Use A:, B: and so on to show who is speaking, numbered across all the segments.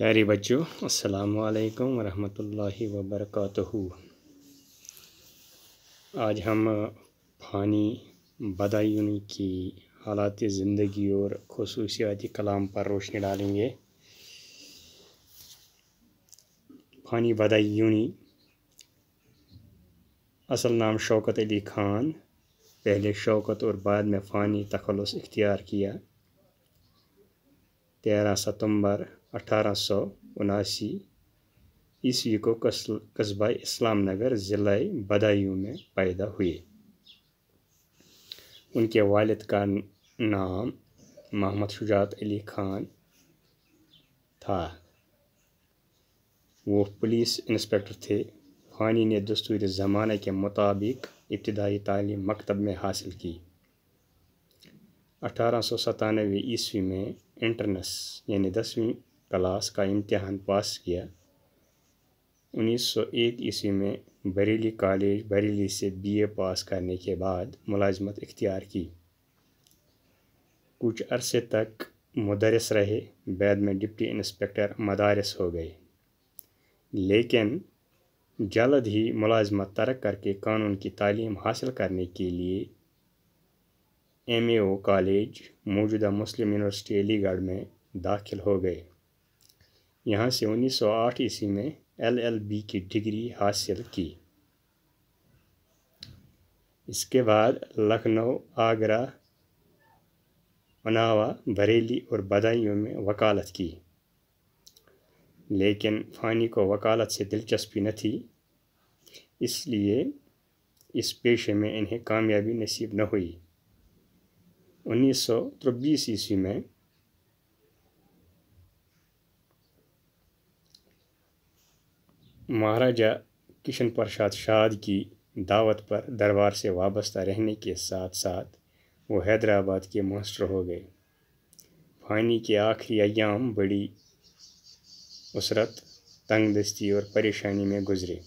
A: प्यारे बच्चों अस्सलाम रहमतुल्लाहि व बरकातहू आज हम फ़ानी बदायूनी की हालात ज़िंदगी और खसूसियात कलाम पर रोशनी डालेंगे फ़ानी बदायूनी असल नाम शौकत अली खान पहले शौकत और बाद में फ़ानी तखलस इख्तियार किया तेरह सितंबर अठारह सौ उनासी ईस्वी को कस्बा इस्लाम नगर ज़िले बदायूं में पैदा हुए उनके वालिद का नाम मोहम्मद शुजात अली खान था वो पुलिस इंस्पेक्टर थे खानी ने दस्तूर ज़माने के मुताबिक इब्तदाई तालीम मकतब में हासिल की अठारह सौ सतानवे ईस्वी में इंटरनस यानी दसवीं क्लास का इम्तहान पास किया 1901 ईस्वी में बरेली कॉलेज बरेली से बीए पास करने के बाद मुलाजमत इख्तियार की कुछ अरसे तक मदरस रहे बाद में डिप्टी इंस्पेक्टर मदारस हो गए लेकिन जल्द ही मुलाजमत तरक करके कानून की तालीम हासिल करने के लिए एम कॉलेज मौजूदा मुस्लिम यूनिवर्सिटी अलीगढ़ में दाखिल हो गए यहाँ से 1908 ईस्वी में एलएलबी की डिग्री हासिल की इसके बाद लखनऊ आगरा मनावा बरेली और बदायूं में वकालत की लेकिन फ़ानी को वकालत से दिलचस्पी न थी इसलिए इस पेशे में इन्हें कामयाबी नसीब न हुई उन्नीस सौ ईस्वी में महाराजा किशन प्रसाद शाद की दावत पर दरबार से वाबस्ता रहने के साथ साथ वो हैदराबाद के मास्टर हो गए फानी के आखिरी अयाम बड़ी उसरत तंगदस्ती और परेशानी में गुजरे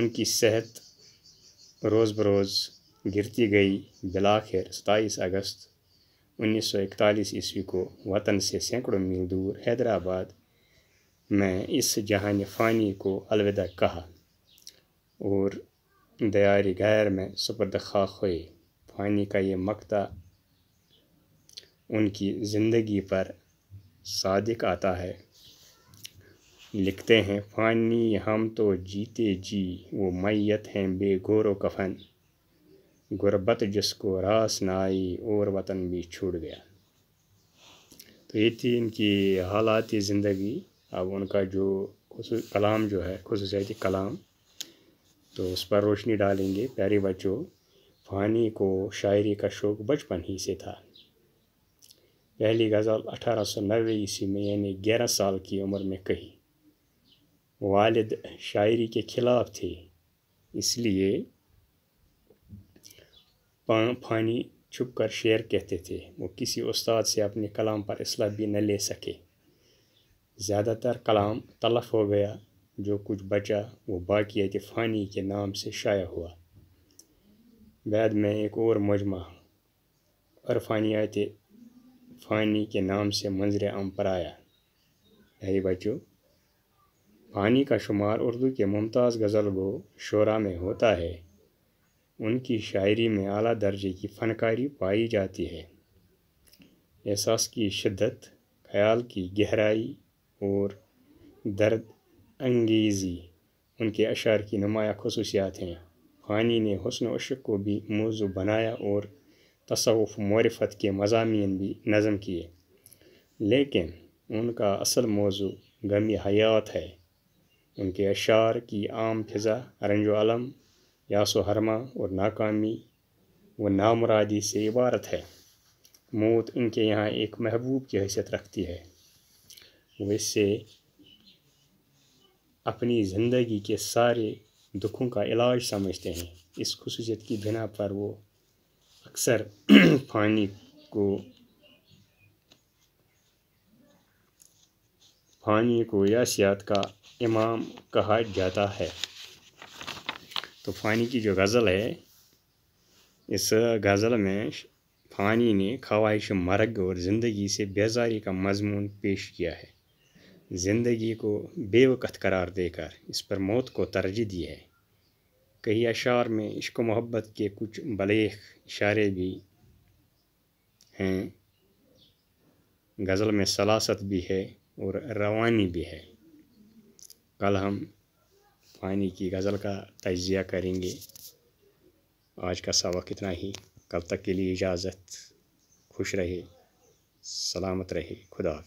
A: उनकी सेहत रोज़ बरोज़ गिरती गई बिलाखिर सताईस अगस्त उन्नीस सौ इकतालीस ईस्वी को वतन से सैकड़ों मील दूर हैदराबाद मैं इस जहान फ़ानी को अलविदा कहा और दया गैर में सुपरद खाक हुए फ़ानी का ये मकता उनकी ज़िंदगी पर सादिक आता है लिखते हैं फ़ानी हम तो जीते जी वो मैत हैं गोर कफन गुरबत जिसको रास ना आई और वतन भी छूट गया तो ये थी इनकी हालात ज़िंदगी अब उनका जो कलाम जो है खसूसियाती कलाम तो उस पर रोशनी डालेंगे प्यारे बच्चों फ़ानी को शायरी का शौक़ बचपन ही से था पहली गज़ल अठारह सौ नबे ईस्वी में यानी ग्यारह साल की उम्र में कही वालिद शायरी के ख़िलाफ़ थे इसलिए फ़ानी छुप कर शेर कहते थे वो किसी उस्ताद से अपने कलाम पर असलाह भी न ले सके ज़्यादातर कलाम तलफ़ हो गया जो कुछ बचा वो बाकियत फ़ानी के नाम से शाया हुआ बाद में एक और मजमा अरफानियात फ़ानी के नाम से मंजर आम पर आया अरे बच्चों फ़ानी का शुमार उर्दू के मुमताज़ गज़ल व शोरा में होता है उनकी शायरी में अली दर्जे की फ़नकारी पाई जाती है एहसास की शिद्दत ख्याल की गहराई और दर्द अंगेज़ी उनके अशार की नुमाया खसूसियात हैं ख़ानी ने हसन अशक को भी मौजू बनाया और तसवुफ़ मरफ़त के मजामी भी नज़म किए लेकिन उनका असल मौजू गम हयात है उनके अशार की आम फ़िज़ा रंजो अलम यासो हरमा और नाकामी व नामरादी से इबारत है मौत इनके यहाँ एक महबूब की हैसियत रखती है वो इससे अपनी ज़िंदगी के सारे दुखों का इलाज समझते हैं इस खसूसियत की बिना पर वो अक्सर पानी को पानी को यासियात का इमाम कहा जाता है तो फ़ानी की जो गज़ल है इस गज़ल में फ़ानी ने ख्वाहिश मरग और ज़िंदगी से बेजारी का मजमून पेश किया है ज़िंदगी को बेवकत करार देकर इस पर मौत को तरजीह दी है कई अशार में इश्क मोहब्बत के कुछ बलेख इशारे भी हैं गज़ल में सलासत भी है और रवानी भी है कल हम फ़ानी की गज़ल का तजिया करेंगे आज का सबक इतना ही कल तक के लिए इजाज़त खुश रहे सलामत रहे खुदा